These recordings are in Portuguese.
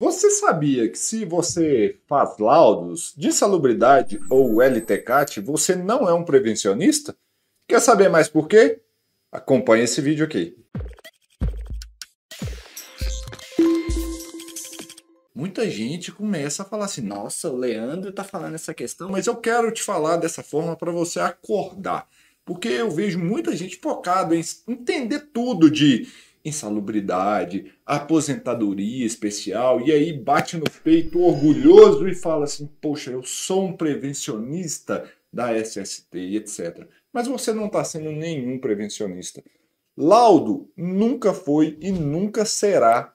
Você sabia que se você faz laudos de salubridade ou LTCAT, você não é um prevencionista? Quer saber mais por quê? Acompanhe esse vídeo aqui. Muita gente começa a falar assim: nossa, o Leandro está falando essa questão, mas eu quero te falar dessa forma para você acordar. Porque eu vejo muita gente focada em entender tudo de insalubridade, aposentadoria especial, e aí bate no peito orgulhoso e fala assim: Poxa, eu sou um prevencionista da SST e etc. Mas você não está sendo nenhum prevencionista. Laudo nunca foi e nunca será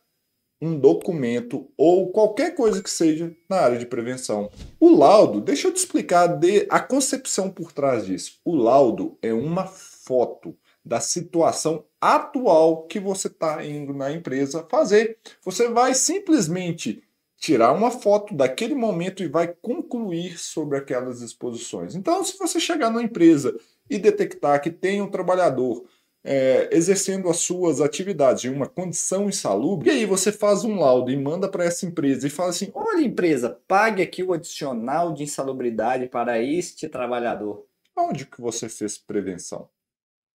um documento ou qualquer coisa que seja na área de prevenção. O laudo, deixa eu te explicar de, a concepção por trás disso. O laudo é uma foto da situação atual que você está indo na empresa fazer. Você vai simplesmente tirar uma foto daquele momento e vai concluir sobre aquelas exposições. Então, se você chegar na empresa e detectar que tem um trabalhador é, exercendo as suas atividades em uma condição insalubre, e aí você faz um laudo e manda para essa empresa e fala assim: olha, empresa, pague aqui o adicional de insalubridade para este trabalhador. Onde que você fez prevenção?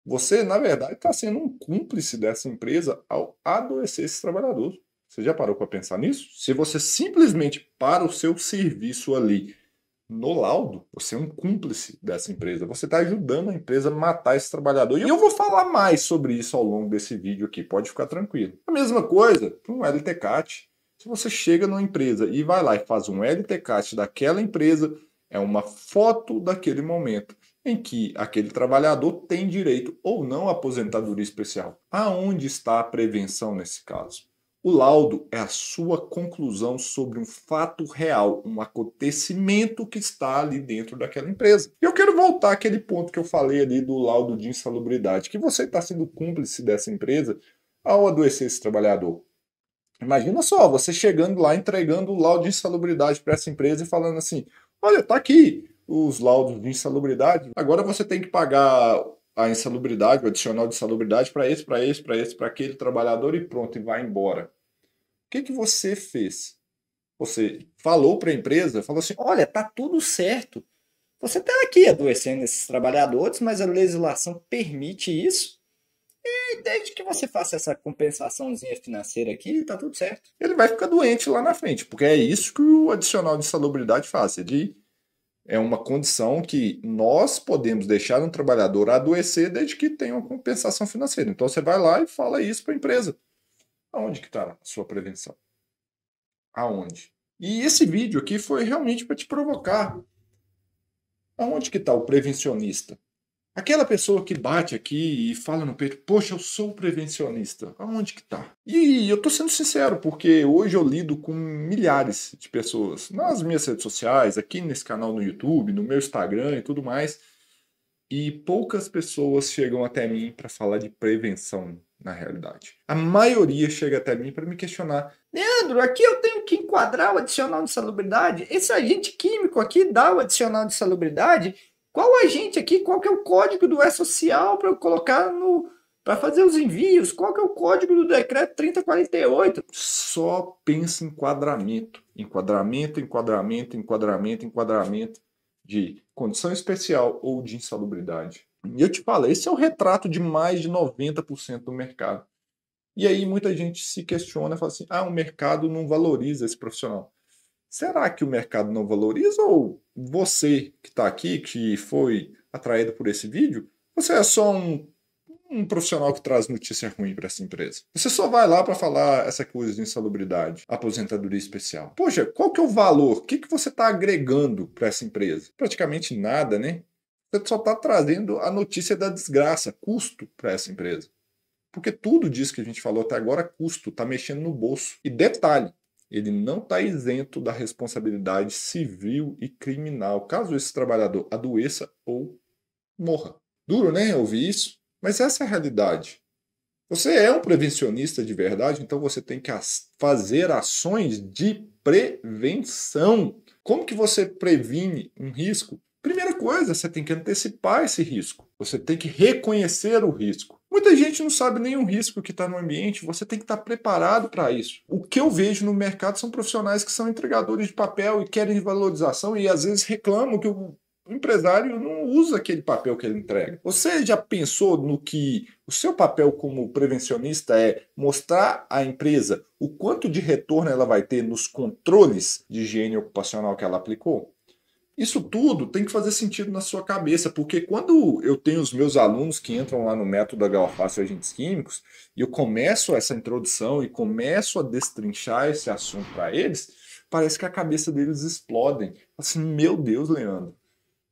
Você, na verdade, está sendo um cúmplice dessa empresa ao adoecer esse trabalhador. Você já parou para pensar nisso? Se você simplesmente para o seu serviço ali no laudo, você é um cúmplice dessa empresa. Você está ajudando a empresa a matar esse trabalhador. E eu vou falar mais sobre isso ao longo desse vídeo aqui, pode ficar tranquilo. A mesma coisa para um LTCAT. Se você chega numa empresa e vai lá e faz um LTCAT daquela empresa, é uma foto daquele momento em que aquele trabalhador tem direito ou não à aposentadoria especial. Aonde está a prevenção nesse caso? O laudo é a sua conclusão sobre um fato real, um acontecimento que está ali dentro daquela empresa. Eu quero voltar àquele ponto que eu falei ali do laudo de insalubridade, que você está sendo cúmplice dessa empresa ao adoecer esse trabalhador. Imagina só, você chegando lá entregando o laudo de insalubridade para essa empresa e falando assim: olha, tá aqui, os laudos de insalubridade. Agora você tem que pagar a insalubridade, o adicional de insalubridade para esse, para esse, para esse, para aquele trabalhador e pronto, e vai embora. O que, que você fez? Você falou para a empresa, falou assim: olha, tá tudo certo. Você está aqui adoecendo esses trabalhadores, mas a legislação permite isso. E desde que você faça essa compensaçãozinha financeira aqui, tá tudo certo. Ele vai ficar doente lá na frente, porque é isso que o adicional de insalubridade faz. Ele é é uma condição que nós podemos deixar um trabalhador adoecer desde que tenha uma compensação financeira. Então você vai lá e fala isso para a empresa. Aonde que está a sua prevenção? Aonde? E esse vídeo aqui foi realmente para te provocar. Aonde que está o prevencionista? Aquela pessoa que bate aqui e fala no peito, poxa, eu sou prevencionista, aonde que tá? E eu tô sendo sincero, porque hoje eu lido com milhares de pessoas nas minhas redes sociais, aqui nesse canal no YouTube, no meu Instagram e tudo mais. E poucas pessoas chegam até mim para falar de prevenção na realidade. A maioria chega até mim para me questionar: Leandro, aqui eu tenho que enquadrar o adicional de salubridade. Esse agente químico aqui dá o adicional de salubridade. Qual agente aqui? Qual que é o código do E-Social para eu colocar no para fazer os envios? Qual que é o código do decreto 3048? Só pensa em enquadramento, enquadramento, enquadramento, enquadramento, enquadramento de condição especial ou de insalubridade. E eu te falo, esse é o retrato de mais de 90% do mercado. E aí muita gente se questiona, fala assim: "Ah, o mercado não valoriza esse profissional". Será que o mercado não valoriza ou você que está aqui, que foi atraído por esse vídeo, você é só um, um profissional que traz notícia ruim para essa empresa? Você só vai lá para falar essa coisa de insalubridade, aposentadoria especial. Poxa, qual que é o valor? O que, que você está agregando para essa empresa? Praticamente nada, né? Você só está trazendo a notícia da desgraça, custo para essa empresa. Porque tudo disso que a gente falou até agora, é custo, está mexendo no bolso. E detalhe, ele não está isento da responsabilidade civil e criminal, caso esse trabalhador adoeça ou morra. Duro, né, ouvir isso? Mas essa é a realidade. Você é um prevencionista de verdade, então você tem que fazer ações de prevenção. Como que você previne um risco? Primeira coisa, você tem que antecipar esse risco. Você tem que reconhecer o risco. Muita gente não sabe nenhum risco que está no ambiente, você tem que estar tá preparado para isso. O que eu vejo no mercado são profissionais que são entregadores de papel e querem valorização e às vezes reclamam que o empresário não usa aquele papel que ele entrega. Você já pensou no que o seu papel como prevencionista é mostrar à empresa o quanto de retorno ela vai ter nos controles de higiene ocupacional que ela aplicou? Isso tudo tem que fazer sentido na sua cabeça, porque quando eu tenho os meus alunos que entram lá no método da Galface Agentes Químicos, e eu começo essa introdução e começo a destrinchar esse assunto para eles, parece que a cabeça deles explodem. Assim, meu Deus, Leandro,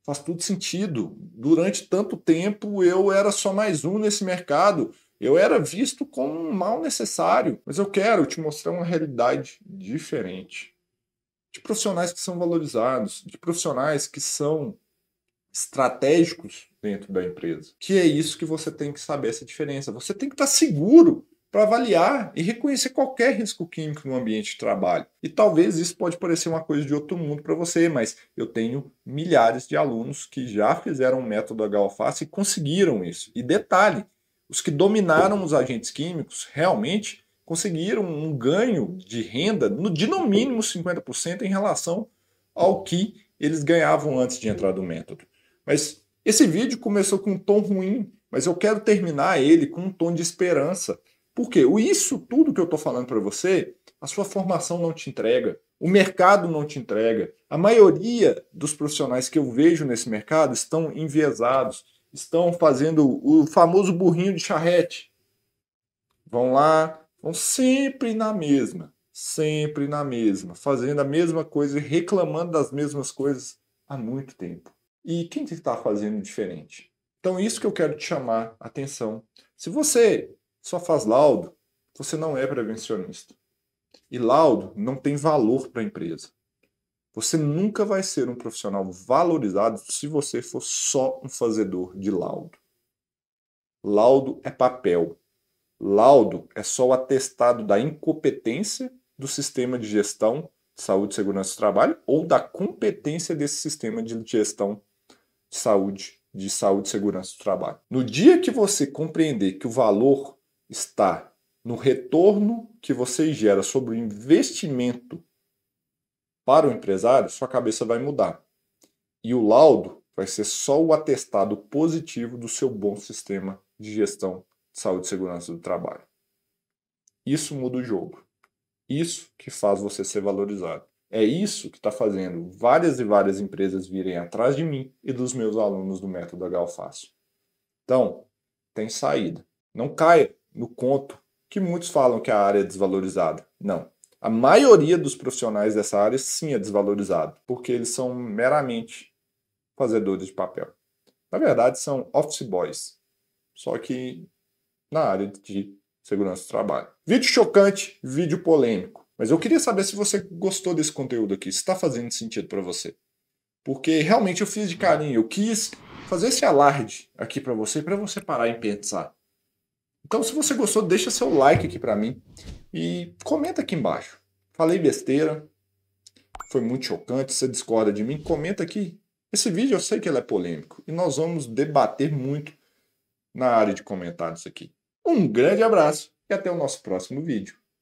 faz tudo sentido. Durante tanto tempo eu era só mais um nesse mercado, eu era visto como um mal necessário, mas eu quero te mostrar uma realidade diferente de profissionais que são valorizados, de profissionais que são estratégicos dentro da empresa. Que é isso que você tem que saber essa diferença. Você tem que estar seguro para avaliar e reconhecer qualquer risco químico no ambiente de trabalho. E talvez isso pode parecer uma coisa de outro mundo para você, mas eu tenho milhares de alunos que já fizeram o método HOFAS e conseguiram isso. E detalhe, os que dominaram os agentes químicos realmente conseguiram um ganho de renda de no mínimo 50% em relação ao que eles ganhavam antes de entrar no método. Mas esse vídeo começou com um tom ruim, mas eu quero terminar ele com um tom de esperança. O isso tudo que eu estou falando para você, a sua formação não te entrega, o mercado não te entrega. A maioria dos profissionais que eu vejo nesse mercado estão enviesados, estão fazendo o famoso burrinho de charrete. Vão lá, Vão sempre na mesma, sempre na mesma, fazendo a mesma coisa e reclamando das mesmas coisas há muito tempo. E quem está fazendo diferente? Então, isso que eu quero te chamar a atenção. Se você só faz laudo, você não é prevencionista. E laudo não tem valor para a empresa. Você nunca vai ser um profissional valorizado se você for só um fazedor de laudo. Laudo é papel. Laudo é só o atestado da incompetência do sistema de gestão de saúde, segurança do trabalho ou da competência desse sistema de gestão de saúde, de saúde, segurança do trabalho. No dia que você compreender que o valor está no retorno que você gera sobre o investimento para o empresário, sua cabeça vai mudar. E o laudo vai ser só o atestado positivo do seu bom sistema de gestão de saúde e segurança do trabalho. Isso muda o jogo. Isso que faz você ser valorizado. É isso que está fazendo várias e várias empresas virem atrás de mim e dos meus alunos do método Galfaço. Então, tem saída. Não caia no conto que muitos falam que a área é desvalorizada. Não. A maioria dos profissionais dessa área sim é desvalorizado, porque eles são meramente fazedores de papel. Na verdade, são office boys, só que na área de segurança do trabalho. Vídeo chocante, vídeo polêmico. Mas eu queria saber se você gostou desse conteúdo aqui, se está fazendo sentido para você. Porque realmente eu fiz de carinho, eu quis fazer esse alarde aqui para você, para você parar e pensar. Então, se você gostou, deixa seu like aqui para mim e comenta aqui embaixo. Falei besteira, foi muito chocante, você discorda de mim, comenta aqui. Esse vídeo eu sei que ele é polêmico e nós vamos debater muito na área de comentários aqui. Um grande abraço e até o nosso próximo vídeo.